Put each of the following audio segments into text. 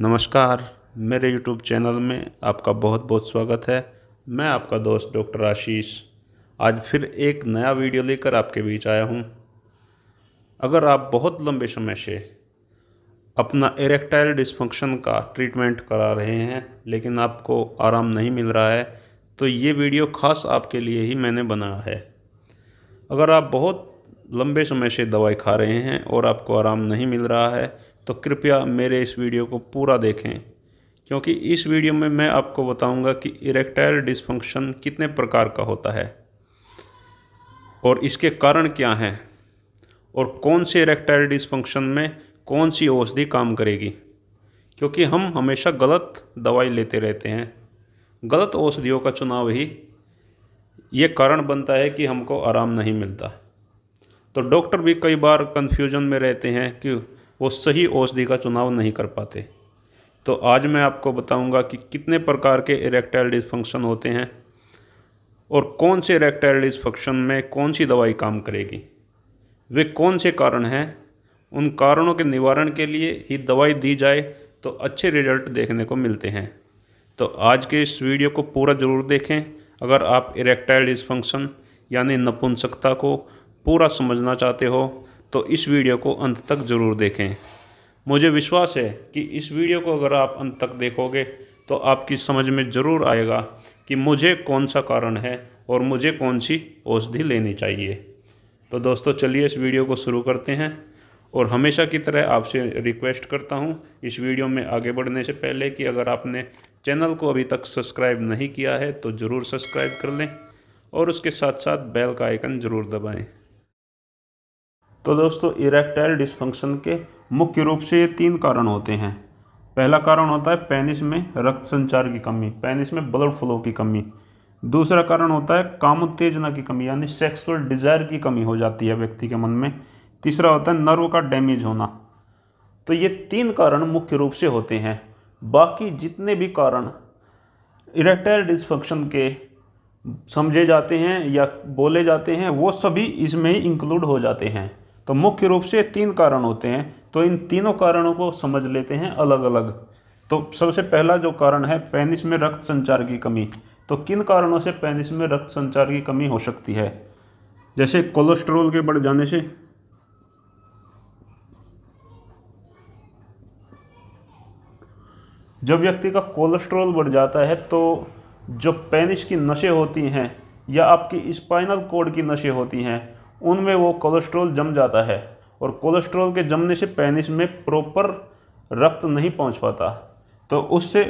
नमस्कार मेरे YouTube channel में आपका बहुत बहुत स्वागत है मैं आपका दोस्त डॉक्टर आशीष आज फिर एक नया वीडियो लेकर आपके बीच आया हूँ अगर आप बहुत लंबे समय से अपना इरेक्टाइल डिस्फंक्शन का ट्रीटमेंट करा रहे हैं लेकिन आपको आराम नहीं मिल रहा है तो ये वीडियो खास आपके लिए ही मैंने बनाया है अगर आप बहुत लंबे समय से दवाई खा रहे हैं और आपको आराम नहीं मिल रहा है तो कृपया मेरे इस वीडियो को पूरा देखें क्योंकि इस वीडियो में मैं आपको बताऊंगा कि इरेक्टाइल डिसफंक्शन कितने प्रकार का होता है और इसके कारण क्या हैं और कौन से इरेक्टाइल डिसफंक्शन में कौन सी औषधि काम करेगी क्योंकि हम हमेशा गलत दवाई लेते रहते हैं गलत औषधियों का चुनाव ही ये कारण बनता है कि हमको आराम नहीं मिलता तो डॉक्टर भी कई बार कंफ्यूजन में रहते हैं कि वो सही औषधि का चुनाव नहीं कर पाते तो आज मैं आपको बताऊंगा कि कितने प्रकार के इरेक्टाइल डिसफंक्शन होते हैं और कौन से इरेक्टाइल डिसफंक्शन में कौन सी दवाई काम करेगी वे कौन से कारण हैं उन कारणों के निवारण के लिए ही दवाई दी जाए तो अच्छे रिजल्ट देखने को मिलते हैं तो आज के इस वीडियो को पूरा ज़रूर देखें अगर आप इरेक्टाइल डिसफंक्शन यानी नपुंसकता को पूरा समझना चाहते हो तो इस वीडियो को अंत तक ज़रूर देखें मुझे विश्वास है कि इस वीडियो को अगर आप अंत तक देखोगे तो आपकी समझ में ज़रूर आएगा कि मुझे कौन सा कारण है और मुझे कौन सी औषधि लेनी चाहिए तो दोस्तों चलिए इस वीडियो को शुरू करते हैं और हमेशा की तरह आपसे रिक्वेस्ट करता हूं इस वीडियो में आगे बढ़ने से पहले कि अगर आपने चैनल को अभी तक सब्सक्राइब नहीं किया है तो ज़रूर सब्सक्राइब कर लें और उसके साथ साथ बेल का आइकन ज़रूर दबाएँ तो दोस्तों इरेक्टाइल डिस्फंक्शन के मुख्य रूप से ये तीन कारण होते हैं पहला कारण होता है पेनिस में रक्त संचार की कमी पेनिस में ब्लड फ्लो की कमी दूसरा कारण होता है काम उत्तेजना की कमी यानी सेक्सुअल डिजायर की कमी हो जाती है व्यक्ति के मन में तीसरा होता है नर्व का डैमेज होना तो ये तीन कारण मुख्य रूप से होते हैं बाकी जितने भी कारण इरेक्टाइल डिस्फंक्शन के समझे जाते हैं या बोले जाते हैं वो सभी इसमें इंक्लूड हो जाते हैं तो मुख्य रूप से तीन कारण होते हैं तो इन तीनों कारणों को समझ लेते हैं अलग अलग तो सबसे पहला जो कारण है पेनिस में रक्त संचार की कमी तो किन कारणों से पेनिस में रक्त संचार की कमी हो सकती है जैसे कोलेस्ट्रॉल के बढ़ जाने से जब व्यक्ति का कोलेस्ट्रॉल बढ़ जाता है तो जो पेनिस की नशे होती हैं या आपकी स्पाइनल कोड की नशे होती हैं उनमें वो कोलेस्ट्रॉल जम जाता है और कोलेस्ट्रॉल के जमने से पैनिस में प्रॉपर रक्त नहीं पहुंच पाता तो उससे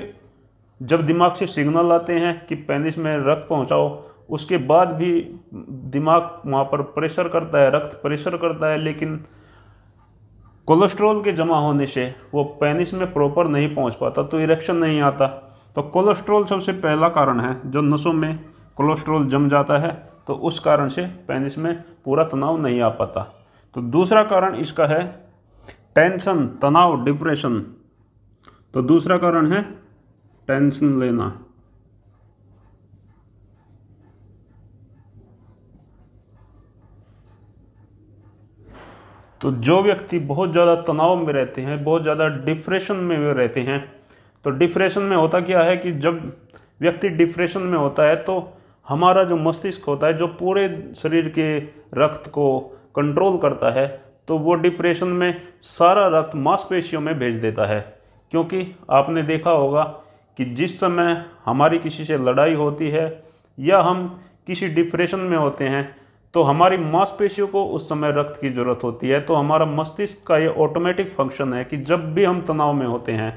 जब दिमाग से सिग्नल आते हैं कि पेनिस में रक्त पहुंचाओ उसके बाद भी दिमाग वहाँ पर प्रेशर करता है रक्त प्रेशर करता है लेकिन कोलेस्ट्रॉल के जमा होने से वो पैनिस में प्रॉपर नहीं पहुंच पाता तो इरेक्शन नहीं आता तो कोलेस्ट्रॉल सबसे पहला कारण है जो नसों में कोलेस्ट्रॉल जम जाता है तो उस कारण से पेनिस में पूरा तनाव नहीं आ पाता तो दूसरा कारण इसका है टेंशन तनाव डिप्रेशन तो दूसरा कारण है टेंशन लेना तो जो व्यक्ति बहुत ज़्यादा तनाव में रहते हैं बहुत ज़्यादा डिप्रेशन में रहते हैं तो डिप्रेशन में होता क्या है कि जब व्यक्ति डिप्रेशन में होता है तो हमारा जो मस्तिष्क होता है जो पूरे शरीर के रक्त को कंट्रोल करता है तो वो डिप्रेशन में सारा रक्त मांसपेशियों में भेज देता है क्योंकि आपने देखा होगा कि जिस समय हमारी किसी से लड़ाई होती है या हम किसी डिप्रेशन में होते हैं तो हमारी मांसपेशियों को उस समय रक्त की ज़रूरत होती है तो हमारा मस्तिष्क का ये ऑटोमेटिक फंक्शन है कि जब भी हम तनाव में होते हैं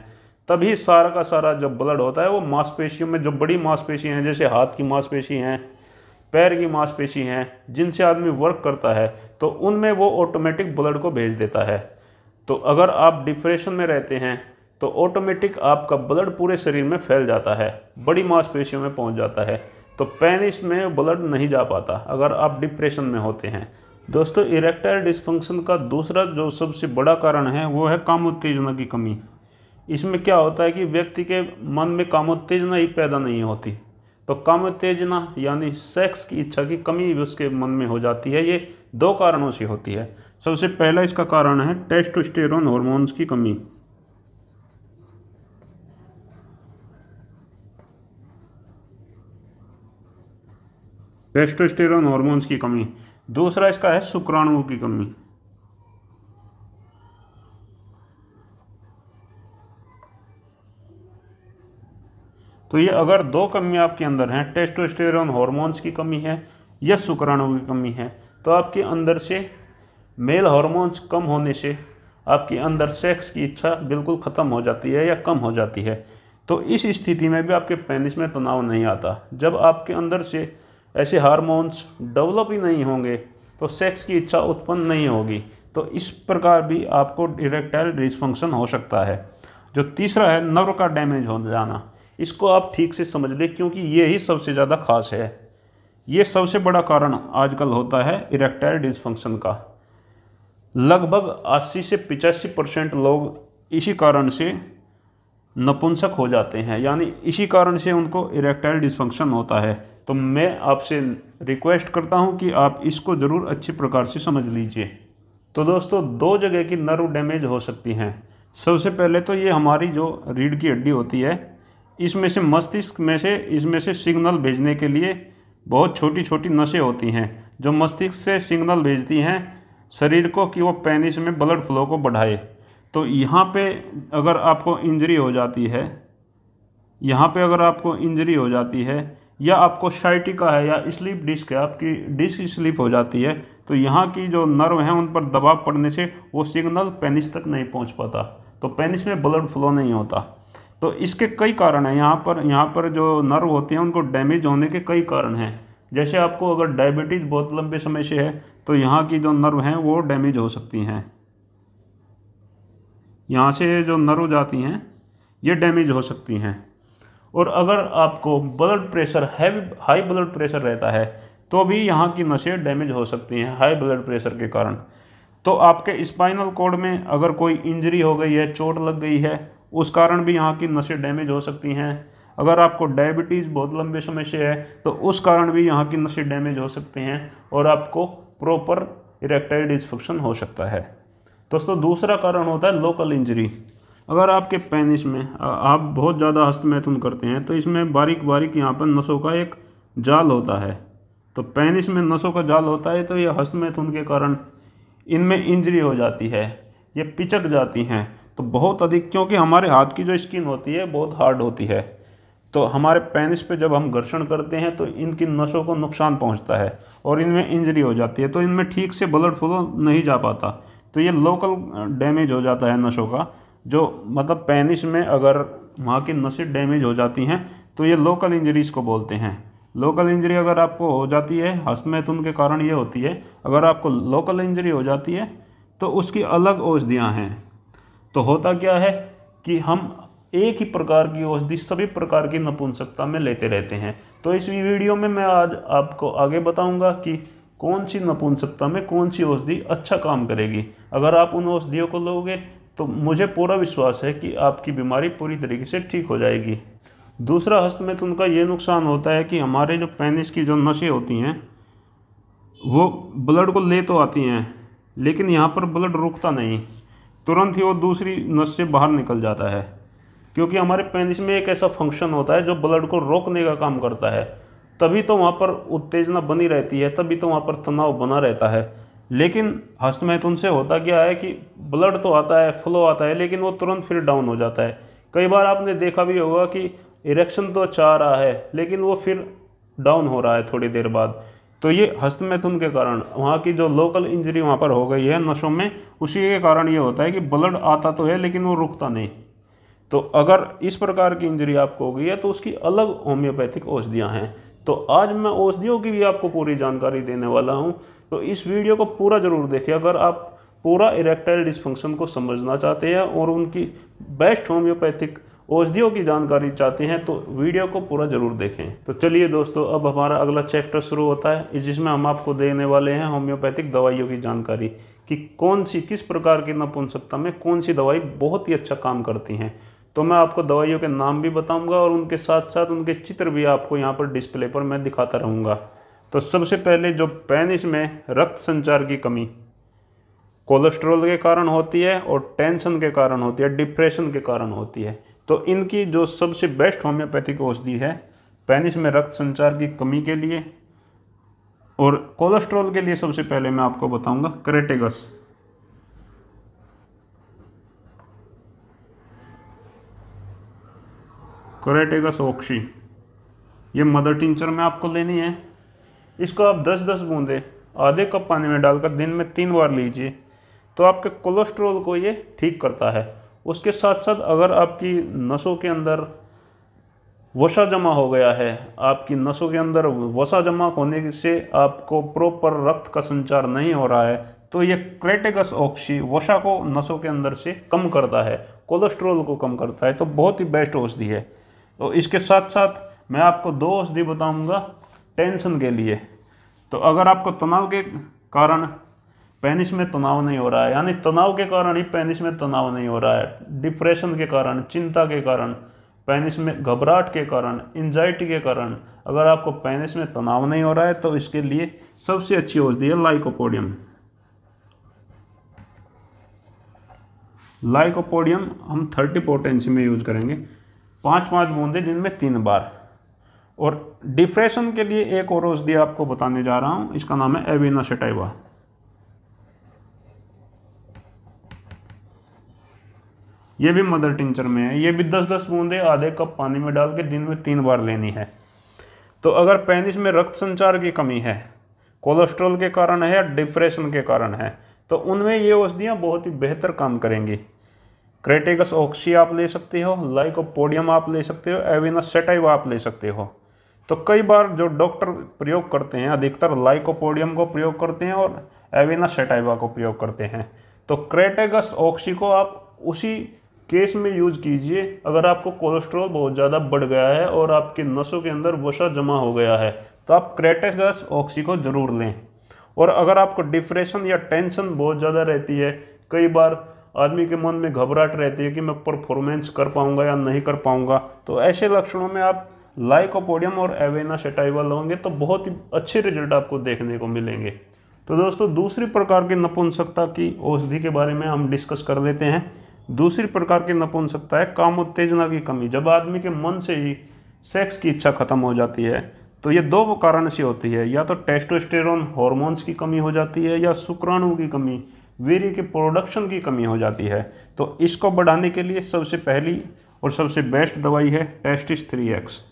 तभी सारा का सारा जब ब्लड होता है वो मांसपेशियों में जो बड़ी मांसपेशियाँ हैं जैसे हाथ की मांसपेशी हैं पैर की मांसपेशी हैं जिनसे आदमी वर्क करता है तो उनमें वो ऑटोमेटिक ब्लड को भेज देता है तो अगर आप डिप्रेशन में रहते हैं तो ऑटोमेटिक आपका ब्लड पूरे शरीर में फैल जाता है बड़ी मांसपेशियों में पहुंच जाता है तो पेनिस में ब्लड नहीं जा पाता अगर आप डिप्रेशन में होते हैं दोस्तों इरेक्टाइल डिस्फंक्शन का दूसरा जो सबसे बड़ा कारण है वो है काम उत्तेजना की कमी इसमें क्या होता है कि व्यक्ति के मन में कामोत्तेजना ही पैदा नहीं होती तो कामोत्तेजना यानी सेक्स की इच्छा की कमी भी उसके मन में हो जाती है ये दो कारणों से होती है सबसे पहला इसका कारण है टेस्टोस्टेरोन हार्मोन्स की कमी टेस्टोस्टेरोन हार्मोन्स की कमी दूसरा इसका है शुक्राणुओं की कमी तो ये अगर दो कमी आपके अंदर हैं टेस्टोस्टेरोन हॉर्मोन्स की कमी है या शुक्राणु की कमी है तो आपके अंदर से मेल हॉर्मोन्स कम होने से आपके अंदर सेक्स की इच्छा बिल्कुल ख़त्म हो जाती है या कम हो जाती है तो इस स्थिति में भी आपके पेनिस में तनाव नहीं आता जब आपके अंदर से ऐसे हार्मोन्स डेवलप ही नहीं होंगे तो सेक्स की इच्छा उत्पन्न नहीं होगी तो इस प्रकार भी आपको इरेक्टाइल डिसफंक्शन हो सकता है जो तीसरा है नर्व का डैमेज हो जाना इसको आप ठीक से समझ लें क्योंकि ये ही सबसे ज़्यादा खास है ये सबसे बड़ा कारण आजकल होता है इरेक्टाइल डिसफंक्शन का लगभग 80 से पिचासी परसेंट लोग इसी कारण से नपुंसक हो जाते हैं यानी इसी कारण से उनको इरेक्टाइल डिसफंक्शन होता है तो मैं आपसे रिक्वेस्ट करता हूं कि आप इसको ज़रूर अच्छे प्रकार से समझ लीजिए तो दोस्तों दो जगह की नर्व डैमेज हो सकती हैं सबसे पहले तो ये हमारी जो रीढ़ की हड्डी होती है इसमें से मस्तिष्क में से इसमें से सिग्नल भेजने के लिए बहुत छोटी छोटी नशें होती हैं जो मस्तिष्क से सिग्नल भेजती हैं शरीर को कि वो पेनिस में ब्लड फ्लो को बढ़ाए तो यहाँ पे अगर आपको इंजरी हो जाती है यहाँ पे अगर आपको इंजरी हो जाती है या आपको शाइटिका है या स्लीप डिस्क है आपकी डिस्क स्लीप हो जाती है तो यहाँ की जो नर्व हैं उन पर दबाव पड़ने से वो सिग्नल पेनिस तक नहीं पहुँच पाता तो पेनिस में ब्लड फ्लो नहीं होता तो इसके कई कारण हैं यहाँ पर यहाँ पर जो नर्व होते हैं उनको डैमेज होने के कई कारण हैं जैसे आपको अगर डायबिटीज़ बहुत लंबे समय से है तो यहाँ की जो नर्व हैं वो डैमेज हो सकती हैं यहाँ से जो नर्व जाती हैं ये डैमेज हो सकती हैं और अगर आपको blood pressure heavy high blood pressure रहता है तो भी यहाँ की नशे डैमेज हो सकती हैं हाई ब्लड प्रेशर के कारण तो आपके स्पाइनल कोड में अगर कोई इंजरी हो गई है चोट लग गई है उस कारण भी यहाँ की नसें डैमेज हो सकती हैं अगर आपको डायबिटीज़ बहुत लंबे समय से है तो उस कारण भी यहाँ की नसें डैमेज हो सकती हैं और आपको प्रॉपर इरेक्टाइल डिस्फंक्शन हो सकता है दोस्तों दूसरा कारण होता है लोकल इंजरी अगर आपके पेनिस में आप बहुत ज़्यादा हस्तमैथुन करते हैं तो इसमें बारीक बारीक यहाँ पर नसों का एक जाल होता है तो पेनिस में नसों का जाल होता है तो यह हस्तमैथुन के कारण इनमें इंजरी हो जाती है ये पिचक जाती हैं तो बहुत अधिक क्योंकि हमारे हाथ की जो स्किन होती है बहुत हार्ड होती है तो हमारे पेनिस पे जब हम घर्षण करते हैं तो इनकी नसों को नुकसान पहुंचता है और इनमें इंजरी हो जाती है तो इनमें ठीक से ब्लड फ्लो नहीं जा पाता तो ये लोकल डैमेज हो जाता है नसों का जो मतलब पेनिस में अगर वहाँ की नसें डैमेज हो जाती हैं तो ये लोकल इंजरीज को बोलते हैं लोकल इंजरी अगर आपको हो जाती है हस्तमैथुन के कारण ये होती है अगर आपको लोकल इंजरी हो जाती है तो उसकी अलग औषधियाँ हैं तो होता क्या है कि हम एक ही प्रकार की औषधि सभी प्रकार की नपुंसकता में लेते रहते हैं तो इस वीडियो में मैं आज आपको आगे बताऊंगा कि कौन सी नपुंसकता में कौन सी औषधि अच्छा काम करेगी अगर आप उन औषधियों को लोगे तो मुझे पूरा विश्वास है कि आपकी बीमारी पूरी तरीके से ठीक हो जाएगी दूसरा हस्त में तो उनका ये नुकसान होता है कि हमारे जो पैनिस की जो नशें होती हैं वो ब्लड को ले तो आती हैं लेकिन यहाँ पर ब्लड रुकता नहीं तुरंत ही वो दूसरी नस से बाहर निकल जाता है क्योंकि हमारे पेनिस में एक ऐसा फंक्शन होता है जो ब्लड को रोकने का काम करता है तभी तो वहाँ पर उत्तेजना बनी रहती है तभी तो वहाँ पर तनाव बना रहता है लेकिन हस्तमैथुन से होता क्या है कि ब्लड तो आता है फ्लो आता है लेकिन वो तुरंत फिर डाउन हो जाता है कई बार आपने देखा भी होगा कि इरेक्शन तो अच्छा आ रहा है लेकिन वो फिर डाउन हो रहा है थोड़ी देर बाद तो ये हस्तमैथुन के कारण वहाँ की जो लोकल इंजरी वहाँ पर हो गई है नशों में उसी के कारण ये होता है कि ब्लड आता तो है लेकिन वो रुकता नहीं तो अगर इस प्रकार की इंजरी आपको हो गई है तो उसकी अलग होम्योपैथिक औषधियाँ हैं तो आज मैं औषधियों की भी आपको पूरी जानकारी देने वाला हूँ तो इस वीडियो को पूरा ज़रूर देखिए अगर आप पूरा इरेक्टाइल डिस्फंक्शन को समझना चाहते हैं और उनकी बेस्ट होम्योपैथिक औषधियों की जानकारी चाहते हैं तो वीडियो को पूरा ज़रूर देखें तो चलिए दोस्तों अब हमारा अगला चैप्टर शुरू होता है जिसमें हम आपको देने वाले हैं होम्योपैथिक दवाइयों की जानकारी कि कौन सी किस प्रकार की नपुंसकता में कौन सी दवाई बहुत ही अच्छा काम करती हैं तो मैं आपको दवाइयों के नाम भी बताऊंगा और उनके साथ साथ उनके चित्र भी आपको यहाँ पर डिस्प्ले पर मैं दिखाता रहूँगा तो सबसे पहले जो पेनिस में रक्त संचार की कमी कोलेस्ट्रॉल के कारण होती है और टेंशन के कारण होती है डिप्रेशन के कारण होती है तो इनकी जो सबसे बेस्ट होम्योपैथिक औषधि है पेनिस में रक्त संचार की कमी के लिए और कोलेस्ट्रॉल के लिए सबसे पहले मैं आपको बताऊंगा क्रेटेगस क्रेटेगस ऑक्सी ये मदर टिंचर में आपको लेनी है इसको आप 10-10 बूंदे आधे कप पानी में डालकर दिन में तीन बार लीजिए तो आपके कोलेस्ट्रॉल को ये ठीक करता है उसके साथ साथ अगर आपकी नसों के अंदर वसा जमा हो गया है आपकी नसों के अंदर वसा जमा होने से आपको प्रॉपर रक्त का संचार नहीं हो रहा है तो ये क्रेटेगस ऑक्सी वसा को नसों के अंदर से कम करता है कोलेस्ट्रोल को कम करता है तो बहुत ही बेस्ट औषधि है तो इसके साथ साथ मैं आपको दो औषधि बताऊंगा टेंशन के लिए तो अगर आपको तनाव के कारण पेनिस में तनाव तो नहीं हो रहा है यानी तनाव के कारण ही पेनिस में तनाव तो नहीं हो रहा है डिप्रेशन के कारण चिंता के कारण पेनिस में घबराहट के कारण एंजाइटी के कारण अगर आपको पेनिस में तनाव तो नहीं हो रहा है तो इसके लिए सबसे अच्छी औषधि है लाइकोपोडियम लाइकोपोडियम हम थर्टी पोटेंसी में यूज करेंगे पांच पांच बूंदे जिनमें तीन बार और डिप्रेशन के लिए एक और औषधि आपको बताने जा रहा हूँ इसका नाम है एविनाशाइवा सेटाइवा ये भी मदर टिंचर में है ये भी दस दस बूंदे आधे कप पानी में डाल के दिन में तीन बार लेनी है तो अगर पैनिस में रक्त संचार की कमी है कोलेस्ट्रॉल के कारण है या डिप्रेशन के कारण है तो उनमें ये औषधियाँ बहुत ही बेहतर काम करेंगी क्रेटेगस ऑक्सी आप ले सकते हो लाइकोपोडियम आप ले सकते हो एविना सेटाइव आप ले सकते हो तो कई बार जो डॉक्टर प्रयोग करते हैं अधिकतर लाइकोपोडियम को प्रयोग करते हैं और एविना सेटाइवा को प्रयोग करते हैं तो क्रेटेगस ऑक्सी को आप उसी केस में यूज कीजिए अगर आपको कोलेस्ट्रॉल बहुत ज़्यादा बढ़ गया है और आपके नसों के अंदर वसा जमा हो गया है तो आप क्रेटेगस ऑक्सी को ज़रूर लें और अगर आपको डिप्रेशन या टेंशन बहुत ज़्यादा रहती है कई बार आदमी के मन में घबराहट रहती है कि मैं परफॉर्मेंस कर पाऊँगा या नहीं कर पाऊँगा तो ऐसे लक्षणों में आप लाइकोपोडियम और एवेना सेटाइवा लोगे तो बहुत ही अच्छे रिजल्ट आपको देखने को मिलेंगे तो दोस्तों दूसरी प्रकार की नपुंसकता की औषधि के बारे में हम डिस्कस कर लेते हैं दूसरी प्रकार की नपुंसकता है काम उत्तेजना की कमी जब आदमी के मन से ही सेक्स की इच्छा खत्म हो जाती है तो ये दो कारण से होती है या तो टेस्टोस्टेरोन हॉर्मोन्स की कमी हो जाती है या शुक्राणु की कमी वीर्य के प्रोडक्शन की कमी हो जाती है तो इसको बढ़ाने के लिए सबसे पहली और सबसे बेस्ट दवाई है टेस्टिस थ्री एक्स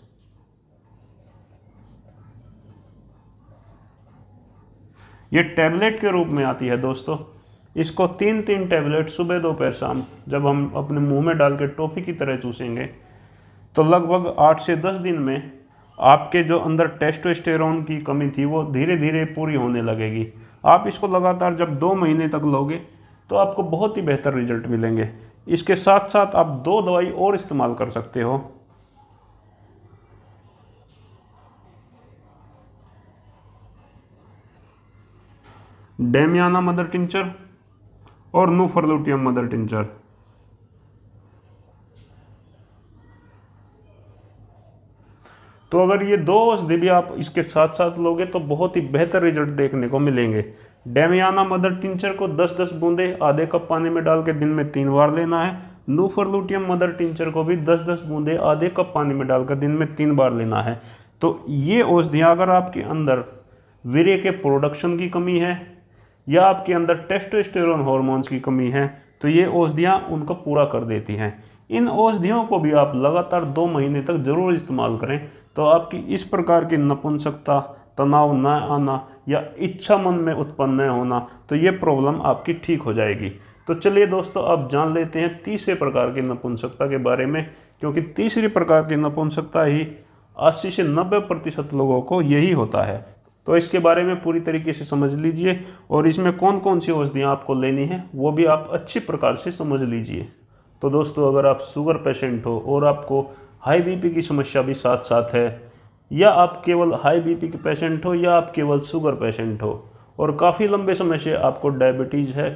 ये टैबलेट के रूप में आती है दोस्तों इसको तीन तीन टैबलेट सुबह दोपहर शाम जब हम अपने मुंह में डाल के टोफी की तरह चूसेंगे तो लगभग आठ से दस दिन में आपके जो अंदर टेस्टोस्टेरोन की कमी थी वो धीरे धीरे पूरी होने लगेगी आप इसको लगातार जब दो महीने तक लोगे तो आपको बहुत ही बेहतर रिजल्ट मिलेंगे इसके साथ साथ आप दो दवाई और इस्तेमाल कर सकते हो डेमियाना मदर टिंचर और नो फर्लोटियम मदर टिंचर तो अगर ये दो औषधि भी आप इसके साथ साथ लोगे तो बहुत ही बेहतर रिजल्ट देखने को मिलेंगे डेमियाना मदर टिंचर को 10-10 बूंदे आधे कप पानी में डाल के दिन में तीन बार लेना है नूफरलूटियम मदर टिंचर को भी 10-10 बूंदे आधे कप पानी में डालकर दिन में तीन बार लेना है तो ये औषधियाँ अगर आपके अंदर वीरे के प्रोडक्शन की कमी है या आपके अंदर टेस्टोस्टेरोन हॉर्मोन्स की कमी है तो ये औषधियाँ उनको पूरा कर देती हैं इन औषधियों को भी आप लगातार दो महीने तक ज़रूर इस्तेमाल करें तो आपकी इस प्रकार की नपुंसकता तनाव न आना या इच्छा मन में उत्पन्न न होना तो ये प्रॉब्लम आपकी ठीक हो जाएगी तो चलिए दोस्तों आप जान लेते हैं तीसरे प्रकार की नपुंसकता के बारे में क्योंकि तीसरी प्रकार की नपुंसकता ही अस्सी से नब्बे प्रतिशत लोगों को यही होता है तो इसके बारे में पूरी तरीके से समझ लीजिए और इसमें कौन कौन सी औषधियाँ आपको लेनी है वो भी आप अच्छी प्रकार से समझ लीजिए तो दोस्तों अगर आप शुगर पेशेंट हो और आपको हाई बीपी की समस्या भी साथ साथ है या आप केवल हाई बीपी के पेशेंट हो या आप केवल शुगर पेशेंट हो और काफ़ी लंबे समय से आपको डायबिटीज़ है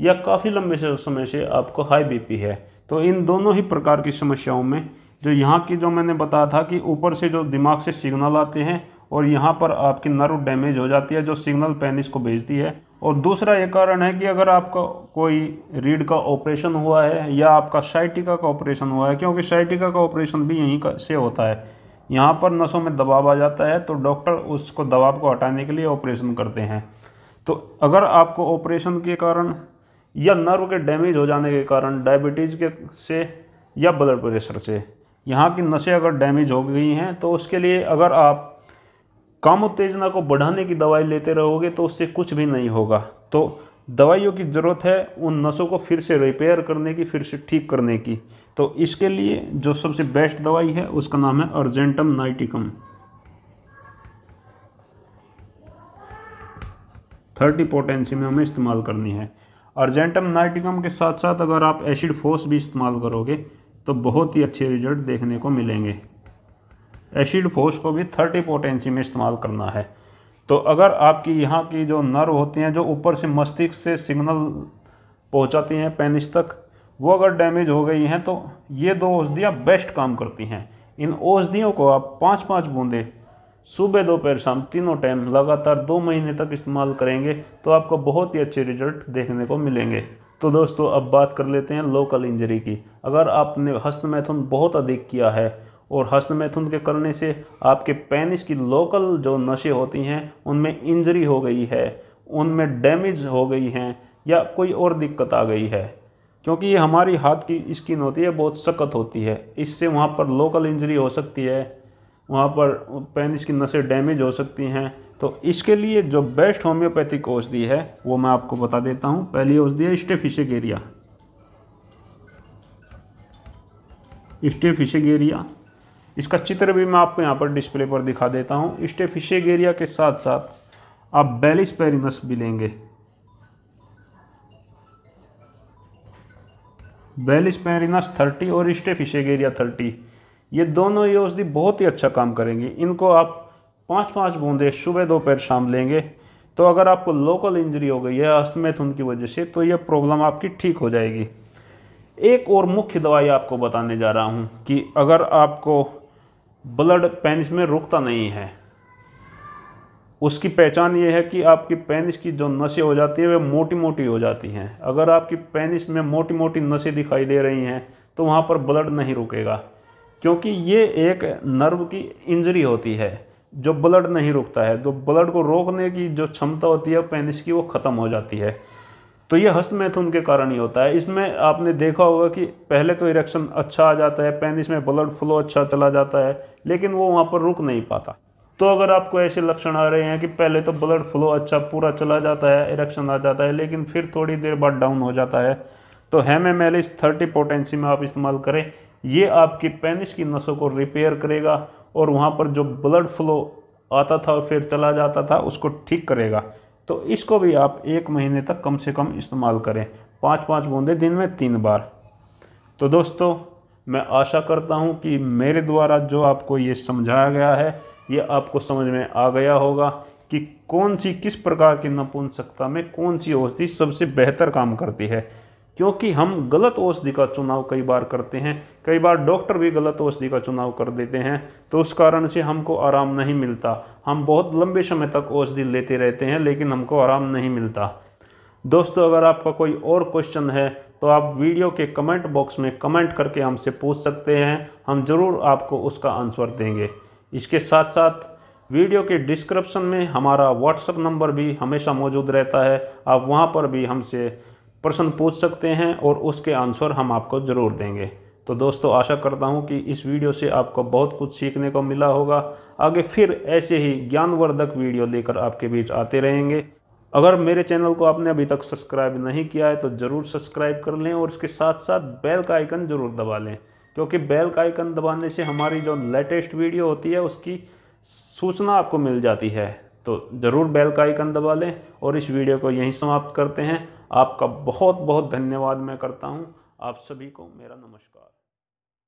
या काफ़ी लंबे समय से आपको हाई बीपी है तो इन दोनों ही प्रकार की समस्याओं में जो यहाँ की जो मैंने बताया था कि ऊपर से जो दिमाग से सिग्नल आते हैं और यहाँ पर आपकी नर्व डैमेज हो जाती है जो सिग्नल पेनिस को भेजती है और दूसरा ये कारण है कि अगर आपका कोई रीढ़ का ऑपरेशन हुआ है या आपका साइटिका का ऑपरेशन हुआ है क्योंकि साइटिका का ऑपरेशन भी यहीं का से होता है यहाँ पर नसों में दबाव आ जाता है तो डॉक्टर उसको दबाव को हटाने के लिए ऑपरेशन करते हैं तो अगर आपको ऑपरेशन के कारण या नर्व के डैमेज हो जाने के कारण डायबिटीज़ के से या ब्लड प्रेशर से यहाँ की नसें अगर डैमेज हो गई हैं तो उसके लिए अगर आप काम उत्तेजना को बढ़ाने की दवाई लेते रहोगे तो उससे कुछ भी नहीं होगा तो दवाइयों की ज़रूरत है उन नसों को फिर से रिपेयर करने की फिर से ठीक करने की तो इसके लिए जो सबसे बेस्ट दवाई है उसका नाम है अर्जेंटम नाइटिकम थर्टी पोटेंसी में हमें इस्तेमाल करनी है अर्जेंटम नाइटिकम के साथ साथ अगर आप एसिड फोर्स भी इस्तेमाल करोगे तो बहुत ही अच्छे रिजल्ट देखने को मिलेंगे एसिड फोर्स को भी थर्टी पोटेंसी में इस्तेमाल करना है तो अगर आपकी यहाँ की जो नर्व होती हैं जो ऊपर से मस्तिष्क से सिग्नल पहुँचाती हैं पेनिस तक वो अगर डैमेज हो गई हैं तो ये दो औषधियाँ बेस्ट काम करती हैं इन औषधियों को आप पाँच पाँच बूंदे सुबह दोपहर शाम तीनों टाइम लगातार दो महीने तक इस्तेमाल करेंगे तो आपको बहुत ही अच्छे रिजल्ट देखने को मिलेंगे तो दोस्तों अब बात कर लेते हैं लोकल इंजरी की अगर आपने हस्तमैथुन बहुत अधिक किया है और हस्त मैथुन के करने से आपके पेनिस की लोकल जो नशे होती हैं उनमें इंजरी हो गई है उनमें डैमेज हो गई हैं या कोई और दिक्कत आ गई है क्योंकि ये हमारी हाथ की स्किन होती है बहुत सख्त होती है इससे वहाँ पर लोकल इंजरी हो सकती है वहाँ पर पेनिस की नशे डैमेज हो सकती हैं तो इसके लिए जो बेस्ट होम्योपैथिक औषधि है वो मैं आपको बता देता हूँ पहली औषधि है स्टेफिशेगेरिया स्टेफिशेगेरिया इसका चित्र भी मैं आपको यहाँ पर डिस्प्ले पर दिखा देता हूँ स्टेफिशेग एरिया के साथ साथ आप बेलिस पेरिनस भी लेंगे बैलिस पेरिनस थर्टी और स्टेफिशेग एरिया थर्टी ये दोनों ये औषधि बहुत ही अच्छा काम करेंगी इनको आप पाँच पाँच बूंदे सुबह दोपहर शाम लेंगे तो अगर आपको लोकल इंजरी हो गई है अस्थमेथुन तो की वजह से तो यह प्रॉब्लम आपकी ठीक हो जाएगी एक और मुख्य दवाई आपको बताने जा रहा हूँ कि अगर आपको ब्लड पेनिस में रुकता नहीं है उसकी पहचान ये है कि आपकी पेनिस की जो नसें हो जाती है वह मोटी मोटी हो जाती हैं अगर आपकी पेनिस में मोटी मोटी नसें दिखाई दे रही हैं तो वहाँ पर ब्लड नहीं रुकेगा क्योंकि ये एक नर्व की इंजरी होती है जो ब्लड नहीं रुकता है तो ब्लड को रोकने की जो क्षमता होती है पेनिस की वो ख़त्म हो जाती है तो ये हस्त मैथुन के कारण ही होता है इसमें आपने देखा होगा कि पहले तो इरेक्शन अच्छा आ जाता है पेनिस में ब्लड फ्लो अच्छा चला जाता है लेकिन वो वहाँ पर रुक नहीं पाता तो अगर आपको ऐसे लक्षण आ रहे हैं कि पहले तो ब्लड फ्लो अच्छा पूरा चला जाता है इरेक्शन आ जाता है लेकिन फिर थोड़ी देर बाद डाउन हो जाता है तो हेम एम एल थर्टी पोटेंसी में आप इस्तेमाल करें ये आपकी पेनिस की नसों को रिपेयर करेगा और वहाँ पर जो ब्लड फ्लो आता था और फिर चला जाता था उसको ठीक करेगा तो इसको भी आप एक महीने तक कम से कम इस्तेमाल करें पाँच पाँच बूंदें दिन में तीन बार तो दोस्तों मैं आशा करता हूँ कि मेरे द्वारा जो आपको ये समझाया गया है ये आपको समझ में आ गया होगा कि कौन सी किस प्रकार की नपुंसकता में कौन सी औषधि सबसे बेहतर काम करती है क्योंकि हम गलत औषधि का चुनाव कई बार करते हैं कई बार डॉक्टर भी गलत औषधि का चुनाव कर देते हैं तो उस कारण से हमको आराम नहीं मिलता हम बहुत लंबे समय तक औषधि लेते रहते हैं लेकिन हमको आराम नहीं मिलता दोस्तों अगर आपका कोई और क्वेश्चन है तो आप वीडियो के कमेंट बॉक्स में कमेंट करके हमसे पूछ सकते हैं हम ज़रूर आपको उसका आंसर देंगे इसके साथ साथ वीडियो के डिस्क्रिप्शन में हमारा व्हाट्सअप नंबर भी हमेशा मौजूद रहता है आप वहाँ पर भी हमसे प्रश्न पूछ सकते हैं और उसके आंसर हम आपको ज़रूर देंगे तो दोस्तों आशा करता हूँ कि इस वीडियो से आपको बहुत कुछ सीखने को मिला होगा आगे फिर ऐसे ही ज्ञानवर्धक वीडियो लेकर आपके बीच आते रहेंगे अगर मेरे चैनल को आपने अभी तक सब्सक्राइब नहीं किया है तो ज़रूर सब्सक्राइब कर लें और उसके साथ साथ बेल का आइकन ज़रूर दबा लें क्योंकि बेल का आइकन दबाने से हमारी जो लेटेस्ट वीडियो होती है उसकी सूचना आपको मिल जाती है तो ज़रूर बेल का आइकन दबा लें और इस वीडियो को यहीं समाप्त करते हैं आपका बहुत बहुत धन्यवाद मैं करता हूँ आप सभी को मेरा नमस्कार